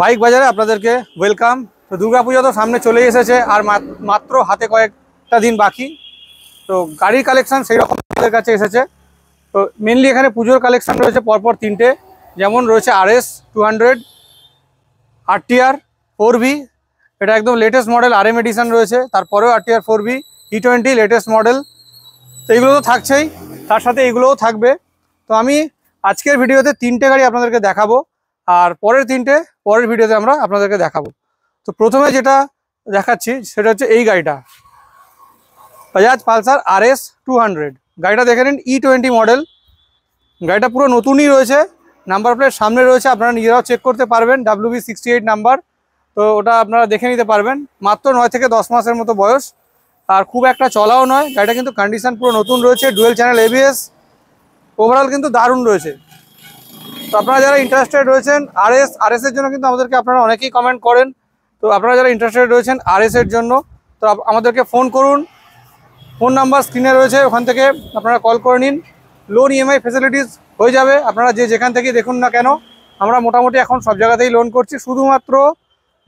bike বাজারে আপনাদেরকে welcome তো দুর্গাপুজো তো সামনে চলে এসেছে আর মাত্র হাতে কয়েকটা দিন বাকি তো গাড়ির কালেকশান সেই রকম আমাদের কাছে এসেছে তো মেনলি এখানে পুজোর কালেকশান রয়েছে পরপর তিনটে যেমন রয়েছে RS two hundred RTR four V এটা একদম লেটেস্ট মডেল আর এম এডিশান রয়েছে তারপরেও RTR four V E twenty latest model তো এইগুলো তো থাকছেই তার সাথে এইগুলোও থাকবে তো আমি আজকের ভিডিওতে তিনটে গাড়ি আপনাদেরকে দেখাবো আর পরের তিনটে পরের ভিডিওতে আমরা আপনাদেরকে দেখাবো তো প্রথমে যেটা দেখাচ্ছি সেটা হচ্ছে এই গাড়িটা Bajaj Pulsar R S two hundred গাড়িটা দেখে নিন ই টোয়েন্টি মডেল গাড়িটা পুরো নতুনই রয়েছে নাম্বার প্লেট সামনে রয়েছে আপনারা নিজেরাও চেক করতে পারবেন বি সিক্সটি এইট নাম্বার তো ওটা আপনারা দেখে নিতে পারবেন মাত্র নয় থেকে দশ মাসের মতো বয়স আর খুব একটা চলাও নয় গাড়িটা কিন্তু কন্ডিশন পুরো নতুন রয়েছে ডুয়েল চ্যানেল এবিএস ওভারঅল কিন্তু দারুণ রয়েছে তো আপনারা যারা ইন্টারেস্টেড রয়েছেন আর এস আর এসের জন্য কিন্তু আমাদেরকে আপনারা অনেকেই কমেন্ট করেন তো আপনারা যারা ইন্টারেস্টেড রয়েছেন আর এসের জন্য তো আমাদেরকে ফোন করুন ফোন নাম্বার স্ক্রিনে রয়েছে ওখান থেকে আপনারা কল করে নিন লোন ইএমআই ফেসিলিটিস হয়ে যাবে আপনারা যে যেখান থেকে দেখুন না কেন আমরা মোটামুটি এখন সব জায়গাতেই লোন করছি শুধুমাত্র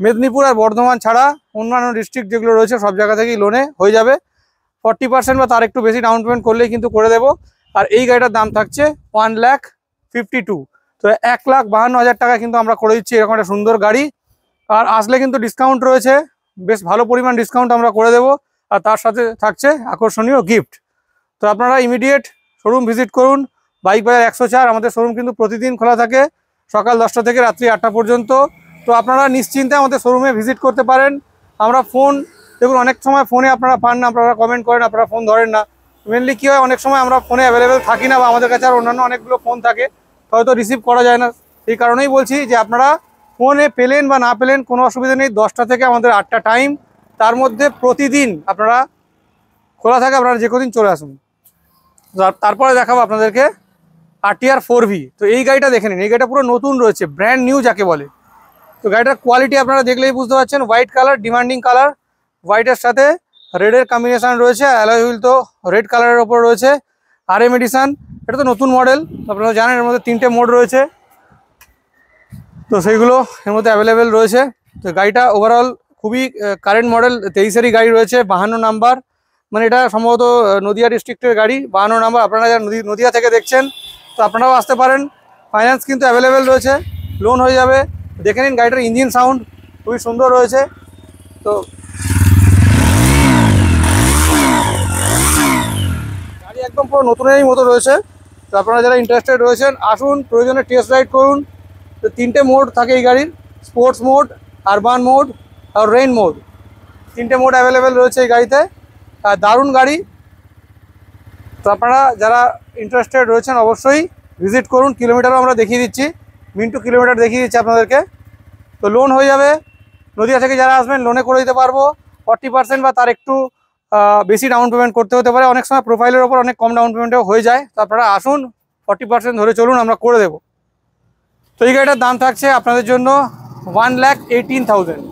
মেদিনীপুর আর বর্ধমান ছাড়া অন্যান্য ডিস্ট্রিক্ট যেগুলো রয়েছে সব জায়গা থেকেই লোনে হয়ে যাবে ফর্টি পার্সেন্ট বা তার একটু বেশি ডাউন পেমেন্ট করলেই কিন্তু করে দেব আর এই গাড়িটার দাম থাকছে ওয়ান ল্যাক ফিফটি টু তো এক লাখ বাহান্ন হাজার টাকা কিন্তু আমরা করে দিচ্ছি এরকম একটা সুন্দর গাড়ি আর আসলে কিন্তু ডিসকাউন্ট রয়েছে বেশ ভালো পরিমাণ ডিসকাউন্ট আমরা করে দেব আর তার সাথে থাকছে আকর্ষণীয় গিফট তো আপনারা ইমিডিয়েট শোরুম ভিজিট করুন বাইক বাজার একশো চার আমাদের শোরুম কিন্তু প্রতিদিন খোলা থাকে সকাল দশটা থেকে রাত্রি আটটা পর্যন্ত তো আপনারা নিশ্চিন্তে আমাদের শোরুমে ভিজিট করতে পারেন আমরা ফোন দেখুন অনেক সময় ফোনে আপনারা পান না আপনারা কমেন্ট করেন আপনারা ফোন ধরেন না মেনলি কী হয় অনেক সময় আমরা ফোনে অ্যাভেলেবেল থাকি না বা আমাদের কাছে আর অন্যান্য অনেকগুলো ফোন থাকে হয়তো রিসিভ করা যায় না এই কারণেই বলছি যে আপনারা ফোনে পেলেন বা না পেলেন কোনো অসুবিধা নেই দশটা থেকে আমাদের আটটা টাইম তার মধ্যে প্রতিদিন আপনারা খোলা থাকে আপনারা যে কদিন চলে আসুন তারপরে দেখাবো আপনাদেরকে আরটিআর ফোর ভি তো এই গাড়িটা দেখে নিন এই গাড়িটা পুরো নতুন রয়েছে ব্র্যান্ড নিউ যাকে বলে তো গাড়িটার কোয়ালিটি আপনারা দেখলেই বুঝতে পারছেন হোয়াইট কালার ডিমান্ডিং কালার হোয়াইটের সাথে রেডের কম্বিনেশান রয়েছে অ্যালয় হুইল তো রেড কালারের ওপর রয়েছে আর এ মেডিসান এটা তো নতুন মডেল আপনারা জানেন এর মধ্যে তিনটে মোড রয়েছে তো সেইগুলো এর মধ্যে অ্যাভেলেবেল রয়েছে তো গাড়িটা ওভারঅল খুবই কারেন্ট মডেল তেইশেরই গাড়ি রয়েছে বাহান্ন নাম্বার মানে এটা সম্ভবত নদিয়া ডিস্ট্রিক্টের গাড়ি বাহান্ন নাম্বার আপনারা যারা নদী নদিয়া থেকে দেখছেন তো আপনারাও আসতে পারেন ফাইন্যান্স কিন্তু অ্যাভেলেবেল রয়েছে লোন হয়ে যাবে দেখে নিন গাড়িটার ইঞ্জিন সাউন্ড খুবই সুন্দর রয়েছে তো একদম পুরো নতুনেরই মতো রয়েছে তো আপনারা যারা ইন্টারেস্টেড রয়েছেন আসুন প্রয়োজনে টেস্ট রাইড করুন তো তিনটে মোড থাকে এই গাড়ির স্পোর্টস মোড আরবান মোড আর রেইন মোড তিনটে মোড অ্যাভেলেবেল রয়েছে এই গাড়িতে আর দারুণ গাড়ি তো আপনারা যারা ইন্টারেস্টেড রয়েছেন অবশ্যই ভিজিট করুন কিলোমিটারও আমরা দেখিয়ে দিচ্ছি মিন্টু কিলোমিটার দেখিয়ে দিচ্ছি আপনাদেরকে তো লোন হয়ে যাবে নদীয়া থেকে যারা আসবেন লোনে করে দিতে পারবো ফর্টি পার্সেন্ট বা তার একটু বেশি ডাউন পেমেন্ট করতে হতে পারে অনেক সময় প্রোফাইলের ওপর অনেক কম ডাউন পেমেন্টও হয়ে যায় তো আপনারা আসুন ফর্টি পার্সেন্ট ধরে চলুন আমরা করে দেব তো এই গাড়িটার দাম থাকছে আপনাদের জন্য ওয়ান ল্যাক এইটিন থাউজেন্ড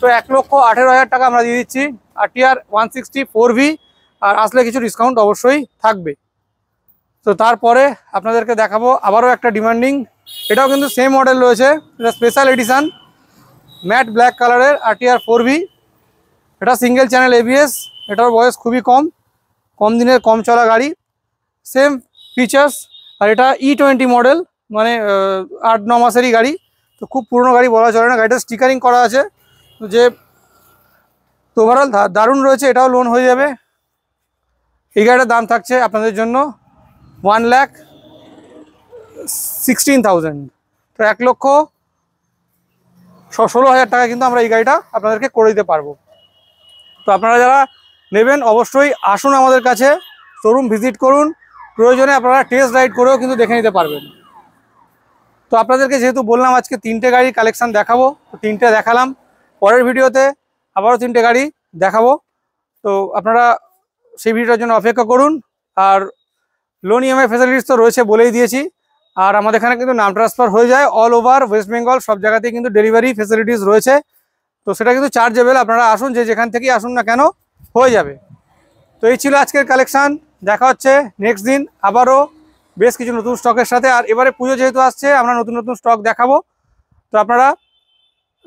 তো এক লক্ষ আঠেরো হাজার টাকা আমরা দিয়ে দিচ্ছি R TR one sixty four V আর আসলে কিছু ডিসকাউন্ট অবশ্যই থাকবে তো তারপরে আপনাদেরকে দেখাবো আবারও একটা ডিমান্ডিং এটাও কিন্তু সেম মডেল রয়েছে এটা স্পেশাল এডিশান ম্যাট ব্ল্যাক কালারের আর টিআর ফোর ভি এটা সিঙ্গেল চ্যানেল এবিএস এটার বয়স খুবই কম কম দিনের কম চলা গাড়ি সেম ফিচার্স আর এটা ই টোয়েন্টি মডেল মানে আট ন মাসেরই গাড়ি তো খুব পুরনো গাড়ি বলা চলে না গাড়িটা স্টিকারিং করা আছে যে ওভারঅল দারুণ রয়েছে এটাও লোন হয়ে যাবে এই গাড়িটার দাম থাকছে আপনাদের জন্য ওয়ান ল্যাক সিক্সটিন থাউজেন্ড তো এক লক্ষ ষোলো হাজার টাকা কিন্তু আমরা এই গাড়িটা আপনাদেরকে করে দিতে পারবো তো আপনারা যারা নেবেন অবশ্যই আসুন আমাদের কাছে শোরুম ভিজিট করুন প্রয়োজনে আপনারা টেস্ট রাইড করেও কিন্তু দেখে নিতে পারবেন তো আপনাদেরকে যেহেতু বললাম আজকে তিনটে গাড়ি কালেকশান দেখাবো তো তিনটে দেখালাম পরের ভিডিওতে আবারও তিনটে গাড়ি দেখাবো তো আপনারা সেই ভিডিওটার জন্য অপেক্ষা করুন আর লোন ইএমআই ফ্যাসিলিটিস তো রয়েছে বলেই দিয়েছি আর আমাদের এখানে কিন্তু নাম ট্রান্সফার হয়ে যায় অল ওভার ওয়েস্ট বেঙ্গল সব জায়গাতেই কিন্তু ডেলিভারি ফ্যাসিলিটিস রয়েছে তো সেটা কিন্তু চার্জেবেল আপনারা আসুন যে যেখান থেকেই আসুন না কেন হয়ে যাবে তো এই ছিল আজকের কালেকশান দেখা হচ্ছে নেক্সট দিন আবারও বেশ কিছু নতুন স্টকের সাথে আর এবারে পুজো যেহেতু আসছে আমরা নতুন নতুন স্টক দেখাবো তো আপনারা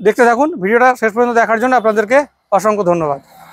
দেখতে থাকুন ভিডিওটা শেষ পর্যন্ত দেখার জন্য আপনাদেরকে অসংখ্য ধন্যবাদ